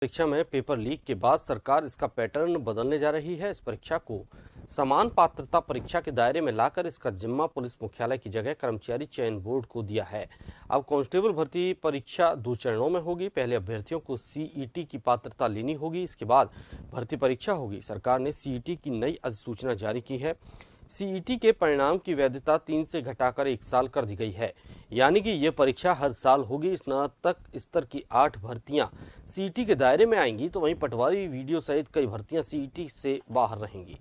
परीक्षा में paper leak के बाद सरकार इसका पैटर्न बदलने जा रही है इस परीक्षा को समान पात्रता परीक्षा के दायरे में लाकर इसका जिम्मा पुलिस मुख्यालय की जगह कर्मचारी चयन बोर्ड को दिया है अब कांस्टेबल भर्ती परीक्षा दो चरणों में होगी पहले अभ्यर्थियों को सीईटी की पात्रता लेनी होगी इसके बाद भर्ती परीक्षा होगी सरकार ने सीईटी की नई अधिसूचना जारी की है सीईटी e के परिणाम की वैधता तीन से घटाकर एक साल कर दी गई है यानी कि ये परीक्षा हर साल होगी स्नातक स्तर की आठ भर्तियां सीईटी e के दायरे में आएंगी तो वहीं पटवारी वीडियो सहित कई भर्तियां सीईटी e से बाहर रहेंगी